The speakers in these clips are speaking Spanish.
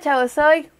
Hola chavos, soy...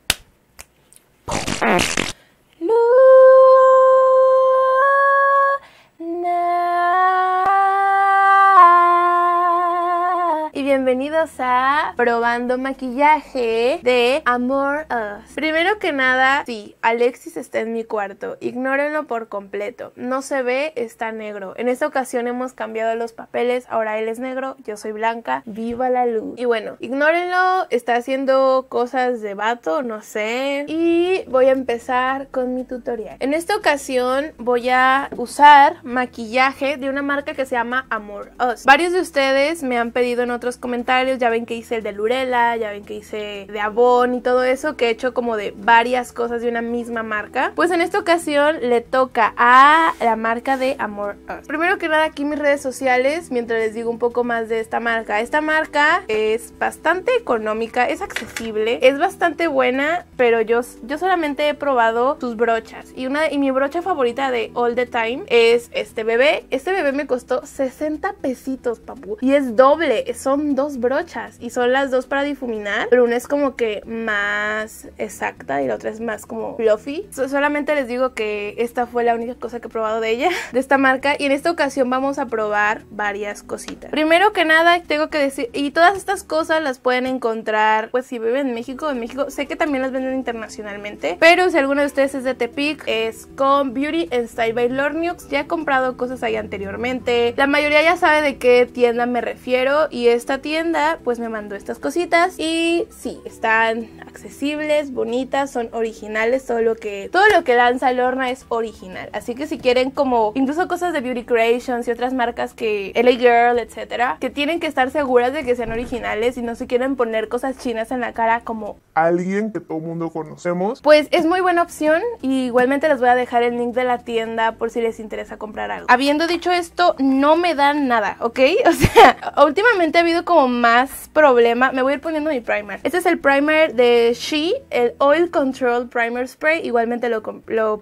bienvenidos a Probando Maquillaje de Amor Us. Primero que nada, sí, Alexis está en mi cuarto, ignórenlo por completo, no se ve, está negro. En esta ocasión hemos cambiado los papeles, ahora él es negro, yo soy blanca, viva la luz. Y bueno, ignórenlo, está haciendo cosas de vato, no sé. Y voy a empezar con mi tutorial. En esta ocasión voy a usar maquillaje de una marca que se llama Amor Us. Varios de ustedes me han pedido en otros comentarios ya ven que hice el de Lurela, ya ven que hice de Avon y todo eso, que he hecho como de varias cosas de una misma marca. Pues en esta ocasión le toca a la marca de Amor Us. Primero que nada aquí mis redes sociales, mientras les digo un poco más de esta marca. Esta marca es bastante económica, es accesible, es bastante buena, pero yo, yo solamente he probado sus brochas. Y, una, y mi brocha favorita de All the Time es este bebé. Este bebé me costó 60 pesitos, papu. Y es doble, son dos brochas y son las dos para difuminar, pero una es como que más exacta y la otra es más como fluffy. solamente les digo que esta fue la única cosa que he probado de ella, de esta marca, y en esta ocasión vamos a probar varias cositas. Primero que nada, tengo que decir, y todas estas cosas las pueden encontrar, pues si viven en México, en México, sé que también las venden internacionalmente, pero si alguno de ustedes es de Tepic, es con Beauty and Style by Lornux, ya he comprado cosas ahí anteriormente, la mayoría ya sabe de qué tienda me refiero y esta tienda pues me mandó estas cositas y sí, están accesibles, bonitas, son originales, todo lo que todo lo que lanza Lorna es original. Así que si quieren como incluso cosas de Beauty Creations y otras marcas que LA Girl, etcétera, que tienen que estar seguras de que sean originales y no se quieren poner cosas chinas en la cara como alguien que todo mundo conocemos. Pues es muy buena opción y igualmente les voy a dejar el link de la tienda por si les interesa comprar algo. Habiendo dicho esto, no me dan nada, ¿ok? O sea, últimamente ha habido como más problema, me voy a ir poniendo mi primer. Este es el primer de She, el Oil Control Primer Spray. Igualmente lo,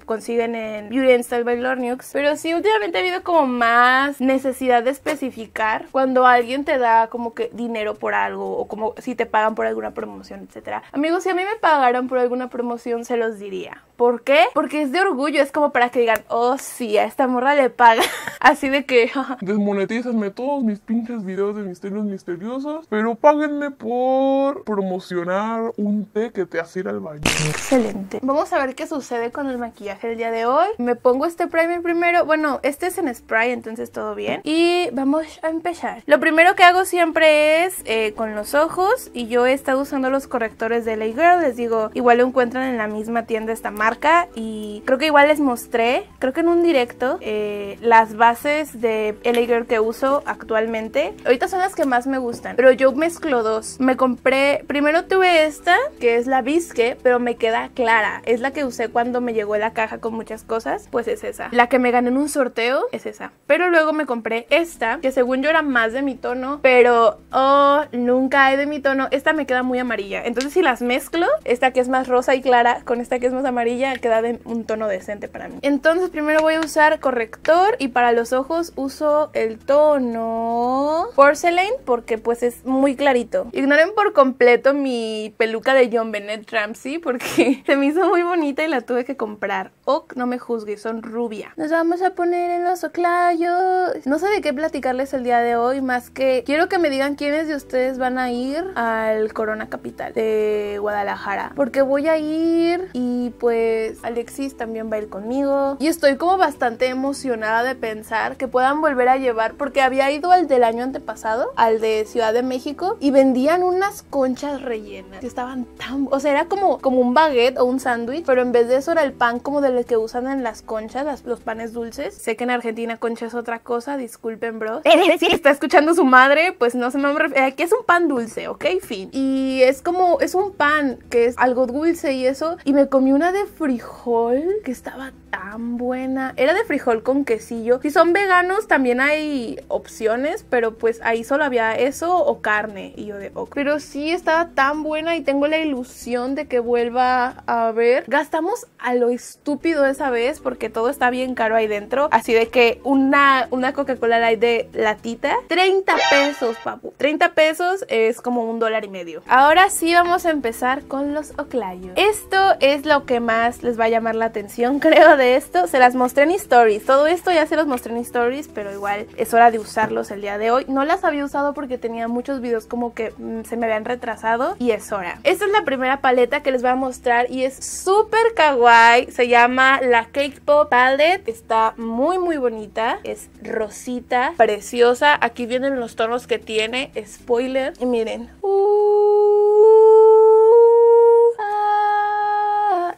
consiguen en Beauty and Style by Lorneux. Pero sí, últimamente ha habido como más necesidad de especificar cuando alguien te da como que dinero por algo o como si te pagan por alguna promoción, etcétera Amigos, si a mí me pagaran por alguna promoción, se los diría. ¿Por qué? Porque es de orgullo, es como para que digan, oh sí, a esta morra le paga. Así de que... Desmonetízame todos mis pinches videos de misterios misteriosos pero páguenme por promocionar un té que te hace ir al baño. Excelente. Vamos a ver qué sucede con el maquillaje el día de hoy. Me pongo este primer primero. Bueno, este es en spray, entonces todo bien. Y vamos a empezar. Lo primero que hago siempre es eh, con los ojos y yo he estado usando los correctores de LA Girl. Les digo, igual lo encuentran en la misma tienda esta marca y creo que igual les mostré, creo que en un directo, eh, las bases de LA Girl que uso actualmente. Ahorita son las que más me gustan pero yo mezclo dos. Me compré, primero tuve esta, que es la Bisque, pero me queda clara. Es la que usé cuando me llegó la caja con muchas cosas, pues es esa. La que me gané en un sorteo es esa. Pero luego me compré esta, que según yo era más de mi tono, pero oh, nunca hay de mi tono. Esta me queda muy amarilla. Entonces si las mezclo, esta que es más rosa y clara con esta que es más amarilla, queda de un tono decente para mí. Entonces primero voy a usar corrector y para los ojos uso el tono Porcelain porque pues es muy clarito. Ignoren por completo mi peluca de John Bennett Ramsey porque se me hizo muy bonita y la tuve que comprar. Ok, no me juzgues, son rubia. Nos vamos a poner en los oclayos. No sé de qué platicarles el día de hoy más que quiero que me digan quiénes de ustedes van a ir al Corona Capital de Guadalajara porque voy a ir y pues Alexis también va a ir conmigo y estoy como bastante emocionada de pensar que puedan volver a llevar porque había ido al del año antepasado, al de Ciudad de México y vendían unas conchas rellenas que estaban tan, o sea, era como, como un baguette o un sándwich, pero en vez de eso era el pan como de los que usan en las conchas, los panes dulces. Sé que en Argentina concha es otra cosa, disculpen, bro. Si está escuchando su madre, pues no se me refiere. Eh, aquí es un pan dulce, ¿ok? Fin. Y es como, es un pan que es algo dulce y eso. Y me comí una de frijol que estaba tan buena. Era de frijol con quesillo. Si son veganos, también hay opciones, pero pues ahí solo había eso o carne. Y yo de ok. Pero sí estaba tan buena y tengo la ilusión de que vuelva a ver. Gastamos a lo estúpido esa vez porque todo está bien caro ahí dentro. Así de que una, una Coca-Cola Light de latita, 30 pesos, papu. 30 pesos es como un dólar y medio. Ahora sí vamos a empezar con los oclayos. Esto es lo que más les va a llamar la atención, creo, de esto se las mostré en stories. Todo esto ya se los mostré en stories, pero igual es hora de usarlos el día de hoy. No las había usado porque tenía muchos videos como que mm, se me habían retrasado y es hora. Esta es la primera paleta que les voy a mostrar y es súper kawaii. Se llama la Cake Pop Palette. Está muy muy bonita. Es rosita, preciosa. Aquí vienen los tonos que tiene. Spoiler. Y miren. Uh,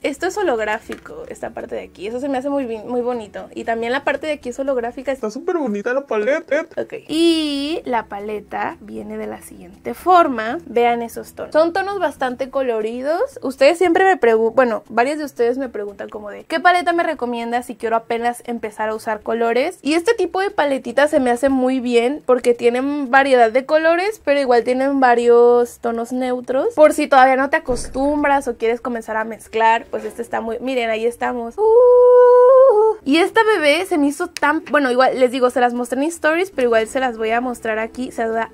esto es holográfico, esta parte de aquí. Eso se me hace muy, muy bonito. Y también la parte de aquí es holográfica. Está súper bonita la paleta. Eh. Ok. Y la paleta viene de la siguiente forma. Vean esos tonos. Son tonos bastante coloridos. Ustedes siempre me preguntan, bueno, varias de ustedes me preguntan como de, ¿qué paleta me recomienda si quiero apenas empezar a usar colores? Y este tipo de paletitas se me hace muy bien porque tienen variedad de colores, pero igual tienen varios tonos neutros. Por si todavía no te acostumbras o quieres comenzar a mezclar, pues pues este está muy... Miren, ahí estamos. Uh, y esta bebé se me hizo tan... Bueno, igual les digo, se las mostré en stories, pero igual se las voy a mostrar aquí. Se duda...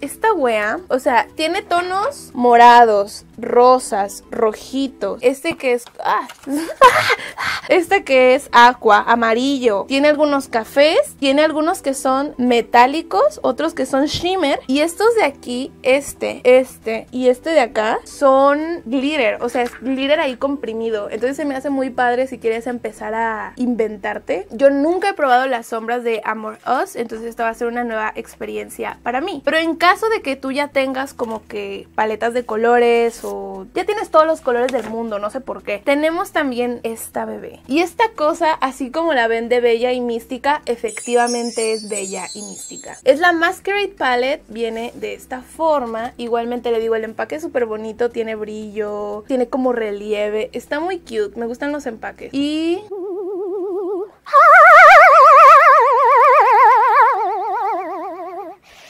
Esta wea, o sea, tiene tonos morados, rosas, rojitos. Este que es. Ah, este que es agua, amarillo. Tiene algunos cafés. Tiene algunos que son metálicos. Otros que son shimmer. Y estos de aquí, este, este y este de acá, son glitter. O sea, es glitter ahí comprimido. Entonces se me hace muy padre si quieres empezar a inventarte. Yo nunca he probado las sombras de Amor Us. Entonces esta va a ser una nueva experiencia para mí. Pero en caso de que tú ya tengas como que paletas de colores o ya tienes todos los colores del mundo, no sé por qué, tenemos también esta bebé. Y esta cosa, así como la ven de bella y mística, efectivamente es bella y mística. Es la Masquerade Palette, viene de esta forma. Igualmente le digo, el empaque es súper bonito, tiene brillo, tiene como relieve, está muy cute, me gustan los empaques. Y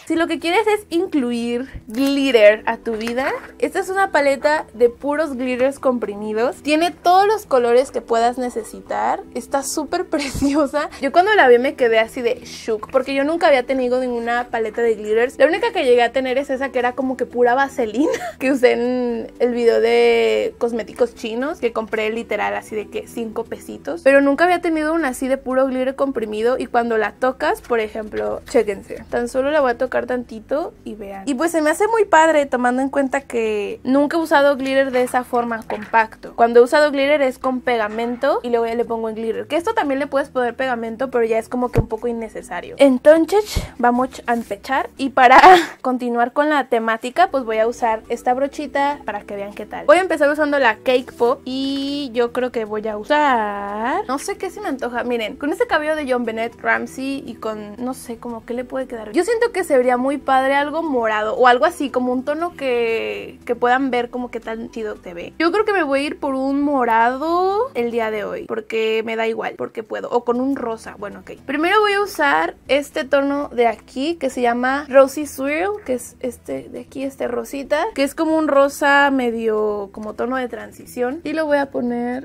Si lo que quieres es incluir glitter a tu vida, esta es una paleta de puros glitters comprimidos. Tiene todos los colores que puedas necesitar. Está súper preciosa. Yo cuando la vi me quedé así de shook porque yo nunca había tenido ninguna paleta de glitters. La única que llegué a tener es esa que era como que pura vaselina que usé en el video de cosméticos chinos que compré literal así de que 5 pesitos. Pero nunca había tenido una así de puro glitter comprimido y cuando la tocas, por ejemplo, chéquense. Tan solo la voy a tocar tantito y vean. Y pues se me hace muy padre tomando en cuenta que nunca he usado glitter de esa forma, compacto. Cuando he usado glitter es con pegamento y luego ya le pongo en glitter. Que esto también le puedes poner pegamento, pero ya es como que un poco innecesario. Entonces vamos a empezar y para continuar con la temática pues voy a usar esta brochita para que vean qué tal. Voy a empezar usando la Cake Pop y yo creo que voy a usar... No sé qué se me antoja. Miren, con este cabello de John Bennett Ramsey y con... No sé, como que le puede quedar. Yo siento que se Sería muy padre algo morado o algo así, como un tono que, que puedan ver como que tan chido te ve. Yo creo que me voy a ir por un morado el día de hoy, porque me da igual, porque puedo. O con un rosa, bueno, ok. Primero voy a usar este tono de aquí que se llama Rosy Swirl, que es este de aquí, este rosita, que es como un rosa medio como tono de transición. Y lo voy a poner...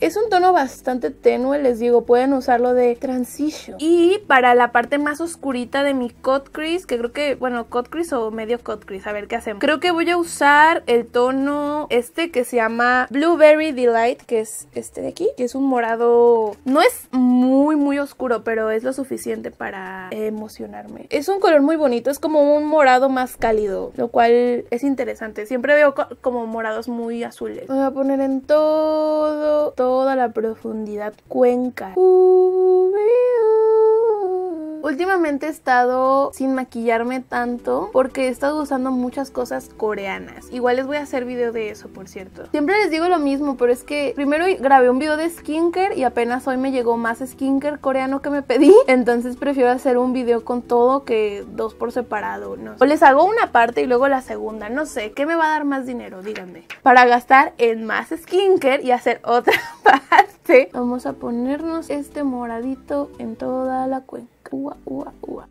Es un tono bastante tenue, les digo, pueden usarlo de transition. Y para la parte más oscurita de mi cut crease, que creo que, bueno, cut crease o medio cut crease, a ver qué hacemos. Creo que voy a usar el tono este que se llama Blueberry Delight, que es este de aquí, que es un morado, no es muy muy oscuro, pero es lo suficiente para emocionarme. Es un color muy bonito, es como un morado más cálido, lo cual es interesante. Siempre veo como morados muy azules. Me voy a poner en todo, todo toda la profundidad cuenca. Uh, uh, uh. Últimamente he estado sin maquillarme tanto porque he estado usando muchas cosas coreanas. Igual les voy a hacer video de eso, por cierto. Siempre les digo lo mismo, pero es que primero grabé un video de skincare y apenas hoy me llegó más skincare coreano que me pedí. Entonces prefiero hacer un video con todo que dos por separado. No O les hago una parte y luego la segunda. No sé, ¿qué me va a dar más dinero? Díganme. Para gastar en más skincare y hacer otra parte. Vamos a ponernos este moradito en toda la cuenca. Ua, ua, ua.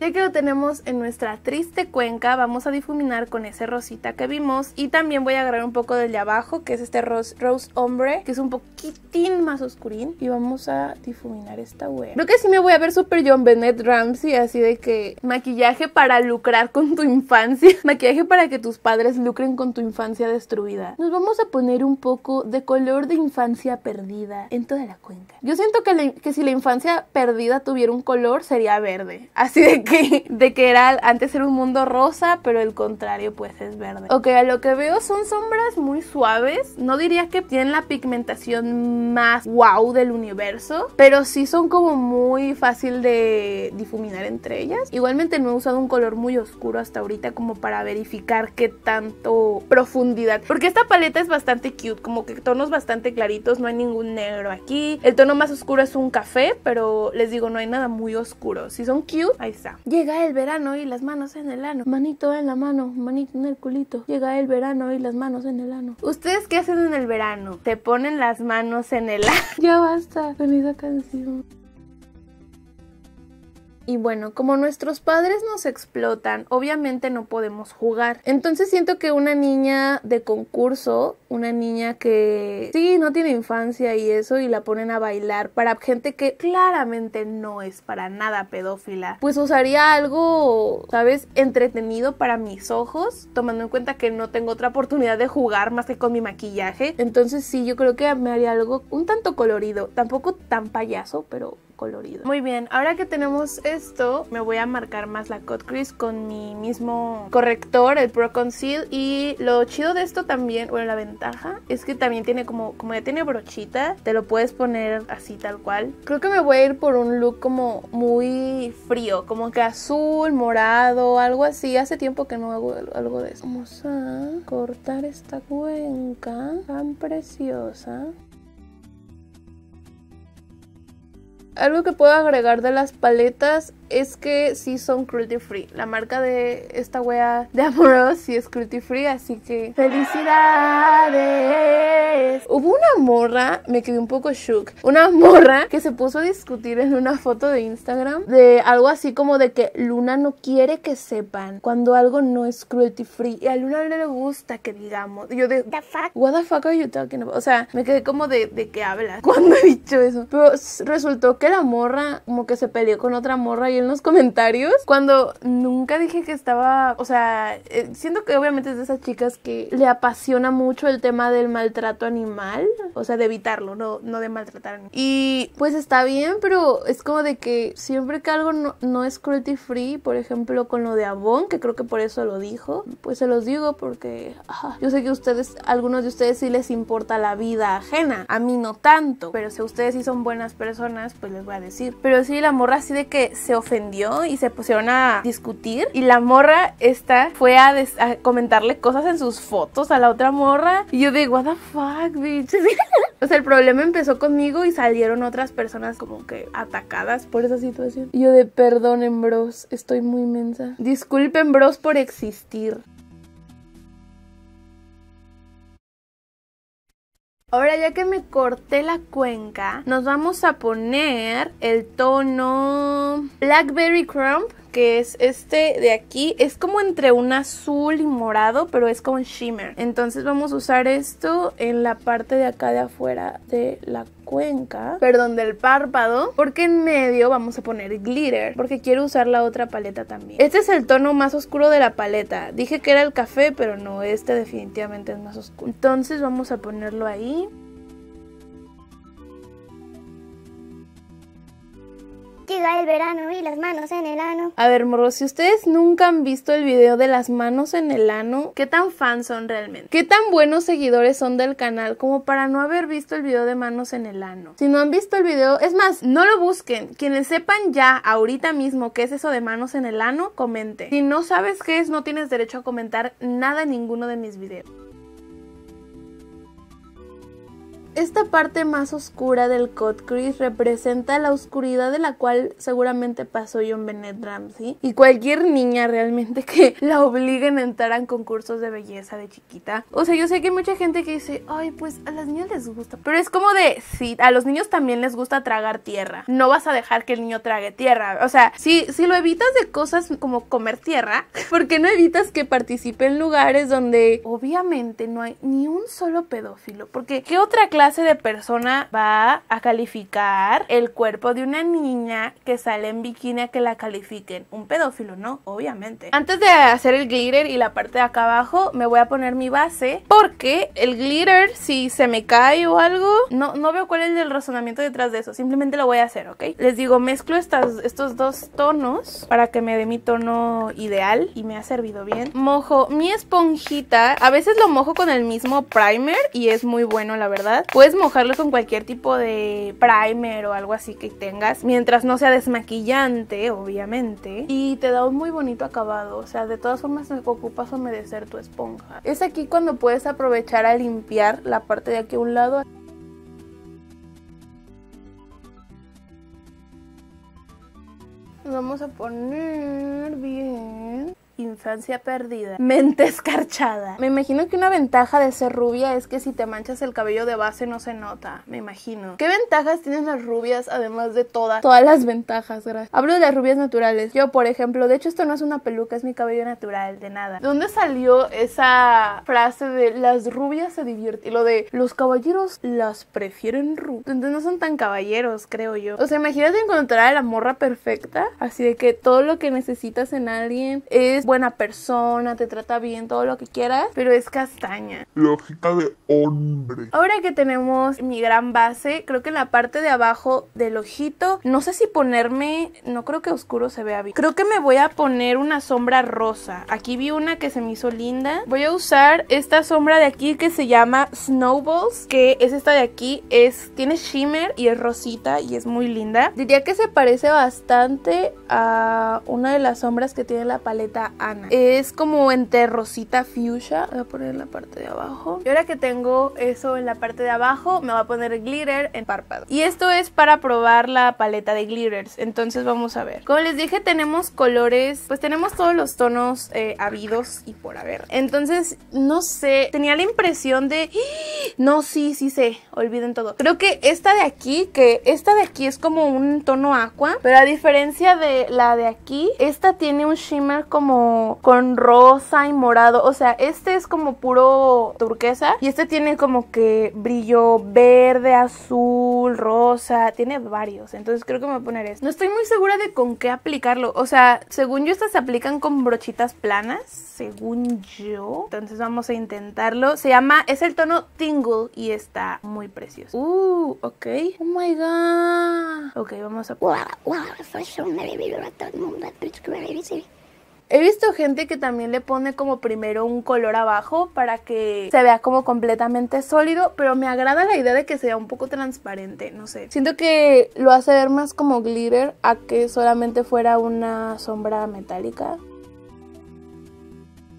Ya que lo tenemos en nuestra triste cuenca, vamos a difuminar con ese rosita que vimos y también voy a agarrar un poco del de abajo, que es este rose, hombre, que es un poquitín más oscurín y vamos a difuminar esta web Creo que sí me voy a ver super John Bennett Ramsey, así de que maquillaje para lucrar con tu infancia, maquillaje para que tus padres lucren con tu infancia destruida. Nos vamos a poner un poco de color de infancia perdida en toda la cuenca. Yo siento que, que si la infancia perdida tuviera un color sería verde, así de que de que era antes era un mundo rosa, pero el contrario pues es verde. Ok, a lo que veo son sombras muy suaves. No diría que tienen la pigmentación más wow del universo, pero sí son como muy fácil de difuminar entre ellas. Igualmente no he usado un color muy oscuro hasta ahorita como para verificar qué tanto profundidad. Porque esta paleta es bastante cute, como que tonos bastante claritos, no hay ningún negro aquí. El tono más oscuro es un café, pero les digo, no hay nada muy oscuro. Si son cute, ahí está. Llega el verano y las manos en el ano. Manito en la mano, manito en el culito. Llega el verano y las manos en el ano. ¿Ustedes qué hacen en el verano? Te ponen las manos en el ano. ya basta con esa canción. Y bueno, como nuestros padres nos explotan, obviamente no podemos jugar. Entonces siento que una niña de concurso, una niña que sí, no tiene infancia y eso, y la ponen a bailar para gente que claramente no es para nada pedófila, pues usaría algo, ¿sabes?, entretenido para mis ojos, tomando en cuenta que no tengo otra oportunidad de jugar más que con mi maquillaje. Entonces sí, yo creo que me haría algo un tanto colorido, tampoco tan payaso, pero muy bien, ahora que tenemos esto, me voy a marcar más la cut crease con mi mismo corrector, el Pro Conceal. Y lo chido de esto también, bueno, la ventaja es que también tiene como, como ya tiene brochita, te lo puedes poner así tal cual. Creo que me voy a ir por un look como muy frío, como que azul, morado, algo así. Hace tiempo que no hago algo de eso. Vamos a cortar esta cuenca tan preciosa. Algo que puedo agregar de las paletas es que sí son cruelty free. La marca de esta wea de amoros sí es cruelty free, así que felicidades. Hubo una morra, me quedé un poco shook, una morra que se puso a discutir en una foto de Instagram de algo así como de que Luna no quiere que sepan cuando algo no es cruelty free y a Luna no le gusta que digamos. yo de the fuck, what the fuck are you talking about? O sea, me quedé como de de qué hablas cuando he dicho eso. Pero resultó que la morra como que se peleó con otra morra y en los comentarios cuando nunca dije que estaba, o sea, eh, siento que obviamente es de esas chicas que le apasiona mucho el tema del maltrato animal, o sea, de evitarlo, no, no de maltratar. Y pues está bien, pero es como de que siempre que algo no, es cruelty free, por ejemplo, con lo de Avon, que creo que por eso lo dijo, pues se los digo porque yo sé que ustedes, algunos de ustedes sí les importa la vida ajena, a mí no tanto, pero si ustedes sí son buenas personas, pues les voy a decir. Pero sí, la morra así de que se ofende y se pusieron a discutir y la morra esta fue a, a comentarle cosas en sus fotos a la otra morra y yo digo what the fuck bitch o sea el problema empezó conmigo y salieron otras personas como que atacadas por esa situación y yo de perdonen bros estoy muy mensa disculpen bros por existir Ahora ya que me corté la cuenca, nos vamos a poner el tono Blackberry Crumb que es este de aquí. Es como entre un azul y morado, pero es con shimmer. Entonces vamos a usar esto en la parte de acá de afuera de la cuenca, perdón, del párpado, porque en medio vamos a poner glitter, porque quiero usar la otra paleta también. Este es el tono más oscuro de la paleta. Dije que era el café, pero no, este definitivamente es más oscuro. Entonces vamos a ponerlo ahí. Llega el verano y las manos en el ano. A ver, morros, si ustedes nunca han visto el video de las manos en el ano, ¿qué tan fans son realmente? ¿Qué tan buenos seguidores son del canal como para no haber visto el video de manos en el ano? Si no han visto el video, es más, no lo busquen. Quienes sepan ya ahorita mismo qué es eso de manos en el ano, comente. Si no sabes qué es, no tienes derecho a comentar nada en ninguno de mis videos. Esta parte más oscura del Code Cris representa la oscuridad de la cual seguramente pasó John Bennett Ramsey y cualquier niña realmente que la obliguen a entrar en concursos de belleza de chiquita. O sea, yo sé que hay mucha gente que dice, ay, pues a las niñas les gusta. Pero es como de, sí, a los niños también les gusta tragar tierra. No vas a dejar que el niño trague tierra. O sea, si, si lo evitas de cosas como comer tierra, ¿por qué no evitas que participe en lugares donde obviamente no hay ni un solo pedófilo? Porque, ¿qué otra que clase de persona va a calificar el cuerpo de una niña que sale en bikini a que la califiquen? Un pedófilo, ¿no? Obviamente. Antes de hacer el glitter y la parte de acá abajo, me voy a poner mi base porque el glitter, si se me cae o algo, no, no veo cuál es el razonamiento detrás de eso. Simplemente lo voy a hacer, ¿ok? Les digo, mezclo estas, estos dos tonos para que me dé mi tono ideal y me ha servido bien. Mojo mi esponjita. A veces lo mojo con el mismo primer y es muy bueno, la verdad. Puedes mojarlo con cualquier tipo de primer o algo así que tengas, mientras no sea desmaquillante, obviamente. Y te da un muy bonito acabado, o sea, de todas formas te ocupas humedecer tu esponja. Es aquí cuando puedes aprovechar a limpiar la parte de aquí a un lado. Vamos a poner bien infancia perdida, mente escarchada. Me imagino que una ventaja de ser rubia es que si te manchas el cabello de base no se nota, me imagino. ¿Qué ventajas tienen las rubias además de todas? Todas las ventajas, gracias. Hablo de las rubias naturales. Yo, por ejemplo, de hecho esto no es una peluca, es mi cabello natural, de nada. dónde salió esa frase de las rubias se divierten? Y lo de los caballeros las prefieren rubias. Entonces no son tan caballeros, creo yo. O sea, imagínate encontrar a la morra perfecta, así de que todo lo que necesitas en alguien es buena persona, te trata bien, todo lo que quieras, pero es castaña. Lógica de hombre. Ahora que tenemos mi gran base, creo que en la parte de abajo del ojito, no sé si ponerme, no creo que oscuro se vea bien. Creo que me voy a poner una sombra rosa. Aquí vi una que se me hizo linda. Voy a usar esta sombra de aquí que se llama Snowballs, que es esta de aquí, es tiene shimmer y es rosita y es muy linda. Diría que se parece bastante a una de las sombras que tiene la paleta Ana. Es como entre rosita fuchsia. Voy a poner en la parte de abajo. Y ahora que tengo eso en la parte de abajo, me voy a poner glitter en párpado. Y esto es para probar la paleta de glitters. Entonces vamos a ver. Como les dije, tenemos colores, pues tenemos todos los tonos eh, habidos y por haber. Entonces, no sé, tenía la impresión de... ¡Ah! No, sí, sí sé, olviden todo. Creo que esta de aquí, que esta de aquí es como un tono aqua, pero a diferencia de la de aquí, esta tiene un shimmer como con rosa y morado. O sea, este es como puro turquesa. Y este tiene como que brillo verde, azul, rosa. Tiene varios. Entonces creo que me voy a poner este. No estoy muy segura de con qué aplicarlo. O sea, según yo estas se aplican con brochitas planas. Según yo. Entonces vamos a intentarlo. Se llama, es el tono Tingle y está muy precioso. Uh, ok. Oh my god. Ok, vamos a... He visto gente que también le pone como primero un color abajo para que se vea como completamente sólido, pero me agrada la idea de que sea un poco transparente, no sé. Siento que lo hace ver más como glitter a que solamente fuera una sombra metálica.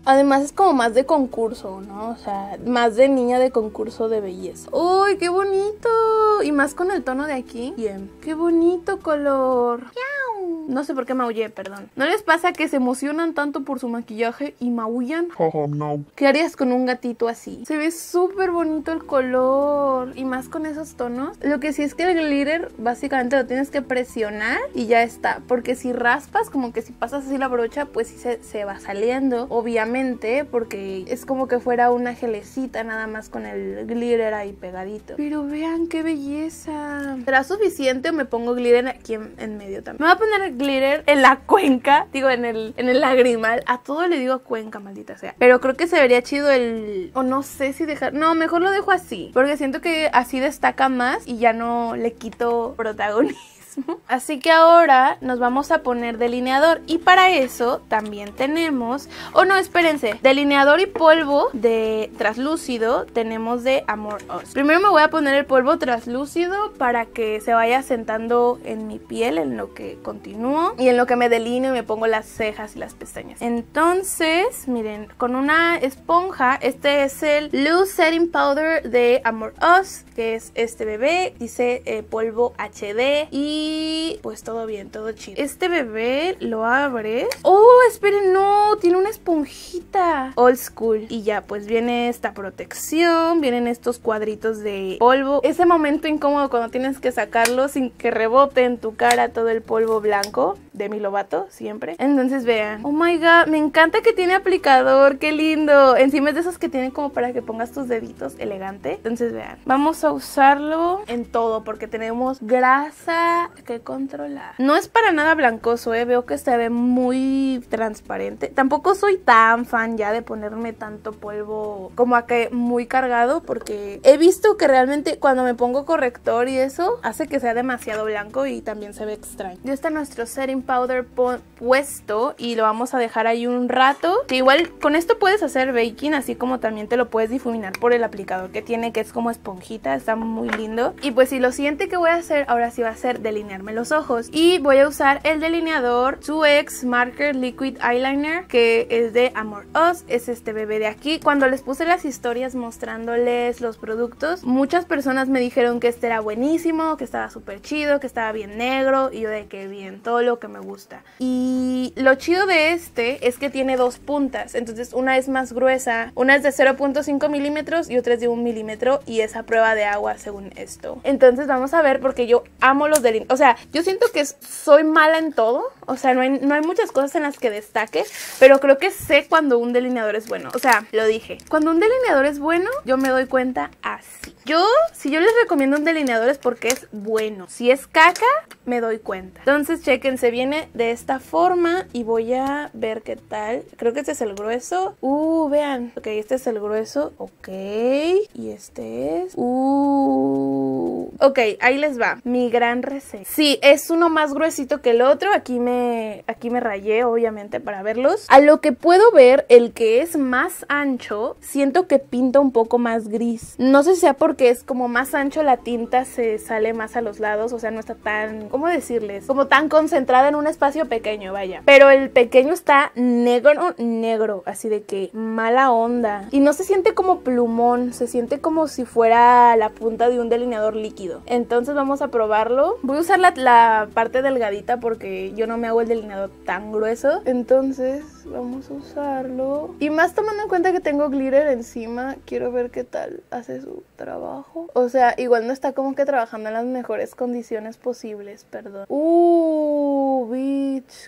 Además es como más de concurso, ¿no? O sea, más de niña de concurso de belleza. ¡Uy, qué bonito! Y más con el tono de aquí. Bien. ¡Qué bonito color! No sé por qué maullé, perdón. ¿No les pasa que se emocionan tanto por su maquillaje y maullan? no. ¿Qué harías con un gatito así? Se ve súper bonito el color y más con esos tonos. Lo que sí es que el glitter básicamente lo tienes que presionar y ya está. Porque si raspas, como que si pasas así la brocha, pues sí se va saliendo, obviamente porque es como que fuera una gelecita nada más con el glitter ahí pegadito. Pero vean qué belleza. ¿Será suficiente o me pongo glitter aquí en, medio también? Me voy a poner glitter en la cuenca, digo en el, en el lagrimal. A todo le digo cuenca, maldita sea. Pero creo que se vería chido el... O no sé si dejar... No, mejor lo dejo así. Porque siento que así destaca más y ya no le quito protagonismo. Así que ahora nos vamos a poner delineador y para eso también tenemos, oh no, espérense, delineador y polvo de traslúcido tenemos de Amor Us. Primero me voy a poner el polvo traslúcido para que se vaya sentando en mi piel en lo que continúo y en lo que me delineo y me pongo las cejas y las pestañas. Entonces, miren, con una esponja, este es el Loose Setting Powder de Amor Us, que es este bebé, dice eh, polvo HD y pues todo bien, todo chido. Este bebé lo abre. ¡Oh, esperen! No, tiene una esponjita. Old school. Y ya, pues viene esta protección. Vienen estos cuadritos de polvo. Ese momento incómodo cuando tienes que sacarlo sin que rebote en tu cara todo el polvo blanco mi lobato siempre. Entonces vean. Oh my god, me encanta que tiene aplicador, qué lindo. Encima es de esos que tienen como para que pongas tus deditos elegante. Entonces vean, vamos a usarlo en todo porque tenemos grasa que controlar. No es para nada blancoso, ¿eh? veo que se ve muy transparente. Tampoco soy tan fan ya de ponerme tanto polvo como a que muy cargado porque he visto que realmente cuando me pongo corrector y eso hace que sea demasiado blanco y también se ve extraño. Ya está nuestro serum powder puesto y lo vamos a dejar ahí un rato. que igual con esto puedes hacer baking, así como también te lo puedes difuminar por el aplicador que tiene, que es como esponjita, está muy lindo. Y pues si lo siguiente que voy a hacer ahora sí va a ser delinearme los ojos. Y voy a usar el delineador 2X Marker Liquid Eyeliner, que es de Amor Us, es este bebé de aquí. Cuando les puse las historias mostrándoles los productos, muchas personas me dijeron que este era buenísimo, que estaba súper chido, que estaba bien negro, y yo de que bien, todo lo que me gusta. Y lo chido de este es que tiene dos puntas, entonces una es más gruesa, una es de 0.5 milímetros y otra es de un milímetro y es a prueba de agua según esto. Entonces vamos a ver porque yo amo los delineadores. O sea, yo siento que soy mala en todo, o sea, no hay, no hay muchas cosas en las que destaque, pero creo que sé cuando un delineador es bueno. O sea, lo dije, cuando un delineador es bueno, yo me doy cuenta así. Yo, si yo les recomiendo un delineador es porque es bueno. Si es caca, me doy cuenta. Entonces, chequense bien de esta forma y voy a ver qué tal. Creo que este es el grueso. Uh, vean. Ok, este es el grueso. Ok. Y este es. Uh. Ok, ahí les va. Mi gran receta Sí, es uno más gruesito que el otro. Aquí me, aquí me rayé, obviamente, para verlos. A lo que puedo ver, el que es más ancho, siento que pinta un poco más gris. No sé si sea porque es como más ancho la tinta se sale más a los lados. O sea, no está tan, ¿cómo decirles? Como tan concentrada un espacio pequeño, vaya. Pero el pequeño está negro, negro, así de que mala onda. Y no se siente como plumón, se siente como si fuera la punta de un delineador líquido. Entonces vamos a probarlo. Voy a usar la, la parte delgadita porque yo no me hago el delineador tan grueso. Entonces vamos a usarlo. Y más tomando en cuenta que tengo glitter encima, quiero ver qué tal hace su trabajo. O sea, igual no está como que trabajando en las mejores condiciones posibles, perdón. ¡Uh!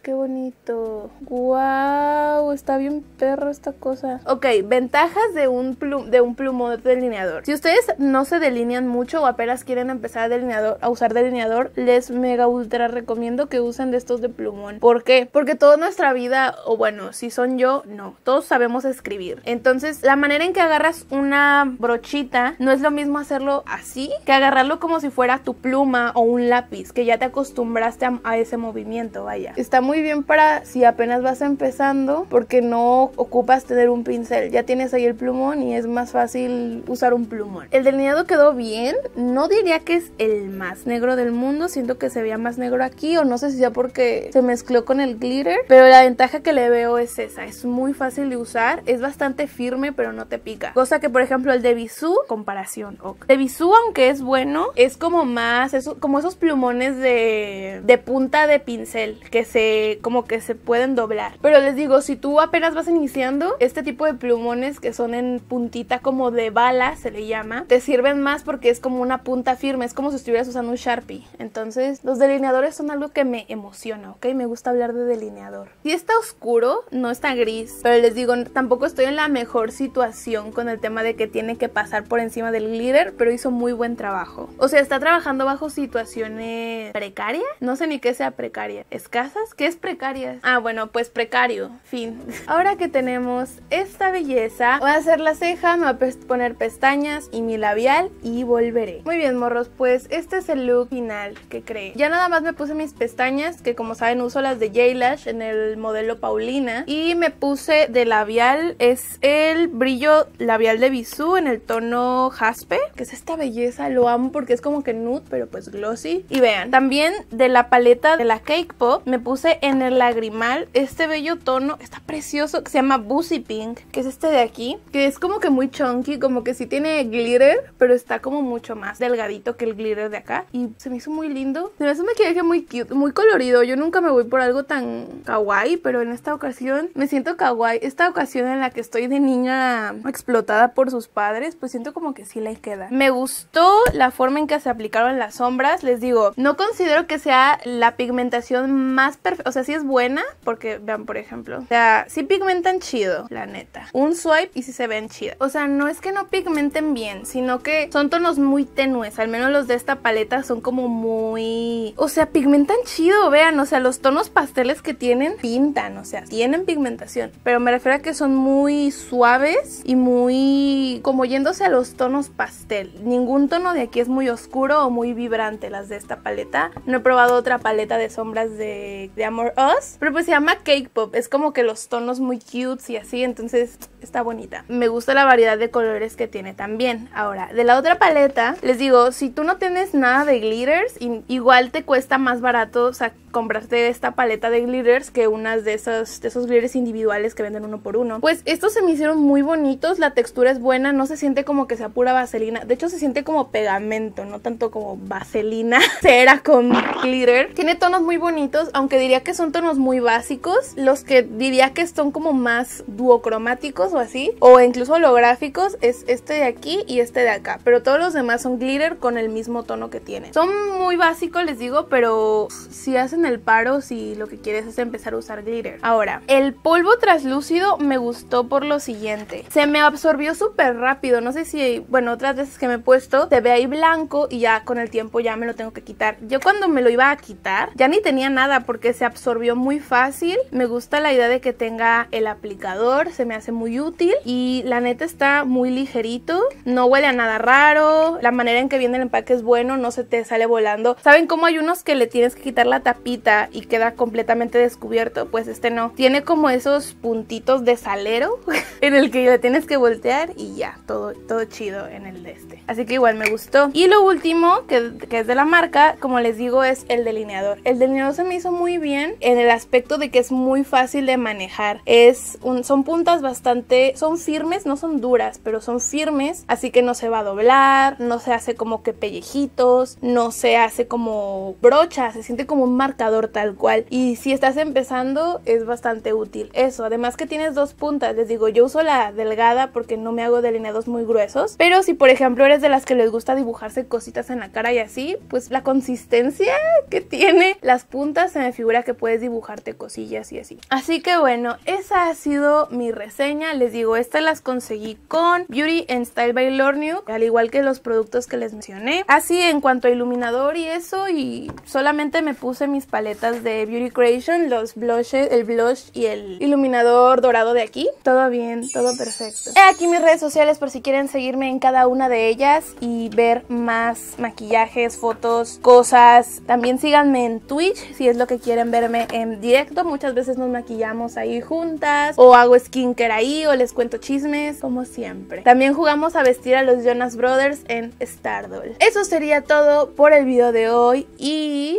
qué bonito. Wow, está bien perro esta cosa. Ok, ventajas de un, plumón de un delineador. Si ustedes no se delinean mucho o apenas quieren empezar a, delineador, a usar delineador, les mega ultra recomiendo que usen de estos de plumón. ¿Por qué? Porque toda nuestra vida, o bueno, si son yo, no, todos sabemos escribir. Entonces, la manera en que agarras una brochita no es lo mismo hacerlo así que agarrarlo como si fuera tu pluma o un lápiz, que ya te acostumbraste a ese movimiento vaya. Está muy bien para si apenas vas empezando porque no ocupas tener un pincel, ya tienes ahí el plumón y es más fácil usar un plumón. El delineado quedó bien, no diría que es el más negro del mundo, siento que se veía más negro aquí o no sé si sea porque se mezcló con el glitter, pero la ventaja que le veo es esa, es muy fácil de usar, es bastante firme pero no te pica, cosa que por ejemplo el de Bisú, comparación, De Bisú aunque es bueno, es como más, como esos plumones de punta de pincel que se como que se pueden doblar. Pero les digo, si tú apenas vas iniciando, este tipo de plumones que son en puntita como de bala, se le llama, te sirven más porque es como una punta firme, es como si estuvieras usando un Sharpie. Entonces, los delineadores son algo que me emociona, ¿ok? Me gusta hablar de delineador. Si está oscuro, no está gris, pero les digo, tampoco estoy en la mejor situación con el tema de que tiene que pasar por encima del glitter, pero hizo muy buen trabajo. O sea, está trabajando bajo situaciones precarias, no sé ni qué sea precaria, escasas, que es precarias. Ah, bueno, pues precario, fin. Ahora que tenemos esta belleza, voy a hacer la ceja, me voy a poner pestañas y mi labial y volveré. Muy bien, morros, pues este es el look final que creé. Ya nada más me puse mis pestañas, que como saben uso las de J-Lash en el modelo Paulina. Y me puse de labial, es el brillo labial de Bisú en el tono jaspe, que es esta belleza, lo amo porque es como que nude, pero pues glossy. Y vean, también de la paleta de la Cake me puse en el lagrimal este bello tono, está precioso, que se llama Busy Pink, que es este de aquí, que es como que muy chunky, como que sí tiene glitter, pero está como mucho más delgadito que el glitter de acá. Y se me hizo muy lindo. Se me hace un muy cute, muy colorido. Yo nunca me voy por algo tan kawaii, pero en esta ocasión me siento kawaii. Esta ocasión en la que estoy de niña explotada por sus padres, pues siento como que sí le queda. Me gustó la forma en que se aplicaron las sombras. Les digo, no considero que sea la pigmentación más perfecta. O sea, si es buena, porque vean, por ejemplo. O sea, si pigmentan chido, la neta. Un swipe y si se ven chida. O sea, no es que no pigmenten bien, sino que son tonos muy tenues. Al menos los de esta paleta son como muy... O sea, pigmentan chido, vean. O sea, los tonos pasteles que tienen pintan. O sea, tienen pigmentación. Pero me refiero a que son muy suaves y muy... Como yéndose a los tonos pastel. Ningún tono de aquí es muy oscuro o muy vibrante las de esta paleta. No he probado otra paleta de sombras de Amor Us. Pero pues se llama Cake Pop. Es como que los tonos muy cutes y así. Entonces está bonita. Me gusta la variedad de colores que tiene también. Ahora, de la otra paleta, les digo, si tú no tienes nada de glitters, igual te cuesta más barato sea, comprarte esta paleta de glitters que unas de esas de esos glitters individuales que venden uno por uno. Pues estos se me hicieron muy bonitos, la textura es buena, no se siente como que sea pura vaselina, de hecho se siente como pegamento, no tanto como vaselina, cera con glitter. Tiene tonos muy bonitos aunque diría que son tonos muy básicos. Los que diría que son como más duocromáticos o así, o incluso holográficos, es este de aquí y este de acá. Pero todos los demás son glitter con el mismo tono que tienen Son muy básicos, les digo, pero si hacen el paro, si lo que quieres es empezar a usar glitter. Ahora, el polvo traslúcido me gustó por lo siguiente. Se me absorbió súper rápido, no sé si, bueno, otras veces que me he puesto, se ve ahí blanco y ya con el tiempo ya me lo tengo que quitar. Yo cuando me lo iba a quitar, ya ni tenía nada porque se absorbió muy fácil. Me gusta la idea de que tenga el aplicador, se me hace muy útil y la neta está muy ligerito, no huele a nada raro, la manera en que viene el empaque es bueno, no se te sale volando. ¿Saben cómo hay unos que le tienes que quitar la tapita y queda completamente descubierto? Pues este no. Tiene como esos puntitos de salero en el que le tienes que voltear y ya, todo, todo chido en el de este. Así que igual me gustó. Y lo último, que, que es de la marca, como les digo, es el delineador. El delineador se me hizo muy bien en el aspecto de que es muy fácil de manejar. Es un, son puntas bastante, son firmes, no son duras, pero son firmes, así que no se va a doblar, no se hace como que pellejitos, no se hace como brocha, se siente como un marcador tal cual. Y si estás empezando es bastante útil. Eso, además que tienes dos puntas, les digo, yo uso la delgada porque no me hago delineados muy gruesos, pero si por ejemplo eres de las que les gusta dibujarse cositas en la cara y así, pues la consistencia que tiene las puntas se me figura que puedes dibujarte cosillas y así. Así que bueno, esa ha sido mi reseña. Les digo, estas las conseguí con Beauty and Style by Lornew, al igual que los productos que les mencioné. Así en cuanto a iluminador y eso, y solamente me puse mis paletas de Beauty Creation, los blushes, el blush y el iluminador dorado de aquí. Todo bien, todo perfecto. He aquí mis redes sociales por si quieren seguirme en cada una de ellas y ver más maquillajes, fotos, cosas. También síganme en Twitch, si es lo que quieren verme en directo. Muchas veces nos maquillamos ahí juntas o hago skincare ahí o les cuento chismes, como siempre. También jugamos a vestir a los Jonas Brothers en Stardoll. Eso sería todo por el video de hoy y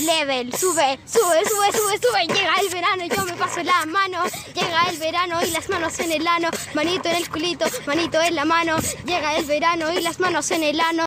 level, sube, sube, sube, sube, sube. Llega el verano y yo me paso las manos. Llega el verano y las manos en el ano. Manito en el culito, manito en la mano. Llega el verano y las manos en el ano.